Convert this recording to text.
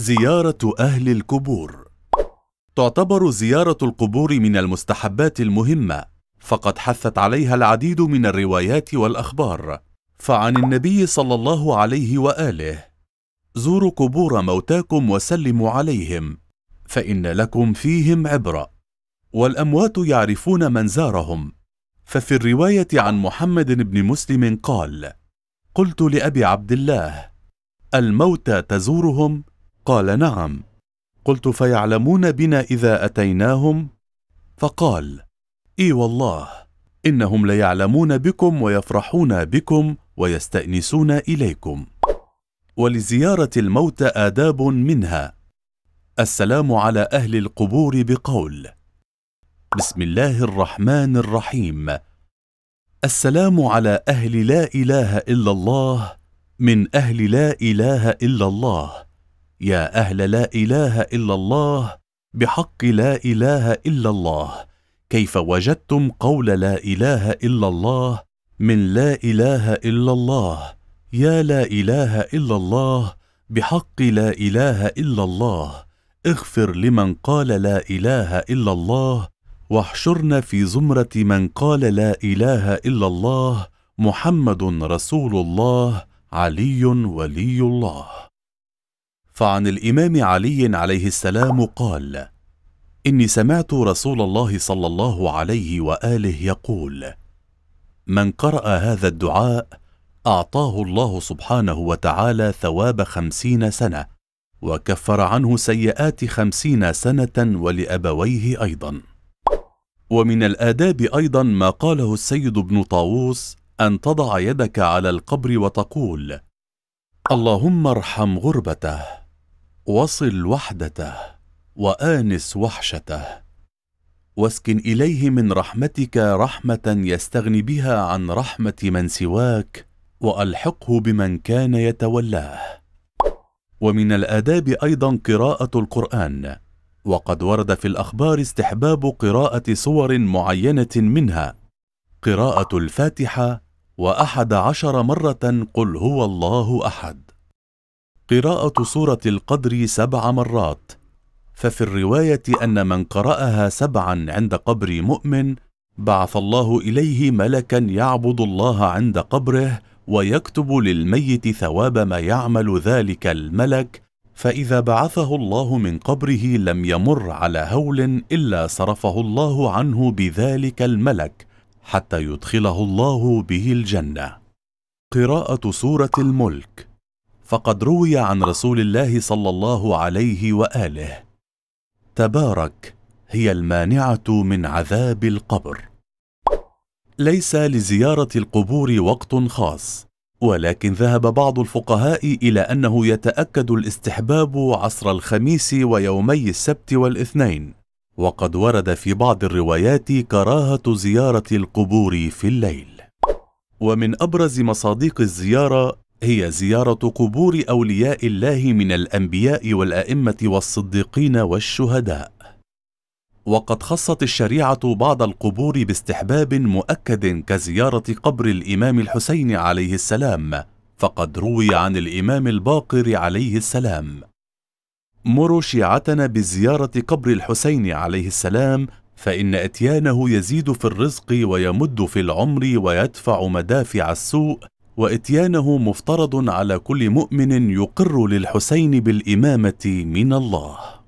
زيارة أهل القبور تعتبر زيارة القبور من المستحبات المهمة فقد حثت عليها العديد من الروايات والأخبار فعن النبي صلى الله عليه وآله زوروا قبور موتاكم وسلموا عليهم فإن لكم فيهم عبرة والأموات يعرفون من زارهم ففي الرواية عن محمد بن مسلم قال قلت لأبي عبد الله الموتى تزورهم قال نعم قلت فيعلمون بنا اذا اتيناهم فقال اي والله انهم ليعلمون بكم ويفرحون بكم ويستانسون اليكم ولزياره الموت اداب منها السلام على اهل القبور بقول بسم الله الرحمن الرحيم السلام على اهل لا اله الا الله من اهل لا اله الا الله يا أهل لا إله إلا الله بحق لا إله إلا الله كيف وجدتم قول لا إله إلا الله من لا إله إلا الله يا لا إله إلا الله بحق لا إله إلا الله اغفر لمن قال لا إله إلا الله واحشرنا في زمرة من قال لا إله إلا الله محمد رسول الله علي ولي الله فعن الامام علي عليه السلام قال اني سمعت رسول الله صلى الله عليه واله يقول من قرا هذا الدعاء اعطاه الله سبحانه وتعالى ثواب خمسين سنه وكفر عنه سيئات خمسين سنه ولابويه ايضا ومن الاداب ايضا ما قاله السيد بن طاووس ان تضع يدك على القبر وتقول اللهم ارحم غربته وصل وحدته وانس وحشته واسكن اليه من رحمتك رحمه يستغني بها عن رحمه من سواك والحقه بمن كان يتولاه ومن الاداب ايضا قراءه القران وقد ورد في الاخبار استحباب قراءه صور معينه منها قراءه الفاتحه واحد عشر مره قل هو الله احد قراءة سورة القدر سبع مرات ففي الرواية أن من قرأها سبعا عند قبر مؤمن بعث الله إليه ملكا يعبد الله عند قبره ويكتب للميت ثواب ما يعمل ذلك الملك فإذا بعثه الله من قبره لم يمر على هول إلا صرفه الله عنه بذلك الملك حتى يدخله الله به الجنة قراءة سورة الملك فقد روي عن رسول الله صلى الله عليه واله تبارك هي المانعه من عذاب القبر ليس لزياره القبور وقت خاص ولكن ذهب بعض الفقهاء الى انه يتاكد الاستحباب عصر الخميس ويومي السبت والاثنين وقد ورد في بعض الروايات كراهه زياره القبور في الليل ومن ابرز مصادق الزياره هي زيارة قبور أولياء الله من الأنبياء والأئمة والصديقين والشهداء وقد خصت الشريعة بعض القبور باستحباب مؤكد كزيارة قبر الإمام الحسين عليه السلام فقد روي عن الإمام الباقر عليه السلام مروا شيعتنا بزيارة قبر الحسين عليه السلام فإن إتيانه يزيد في الرزق ويمد في العمر ويدفع مدافع السوء واتيانه مفترض على كل مؤمن يقر للحسين بالامامه من الله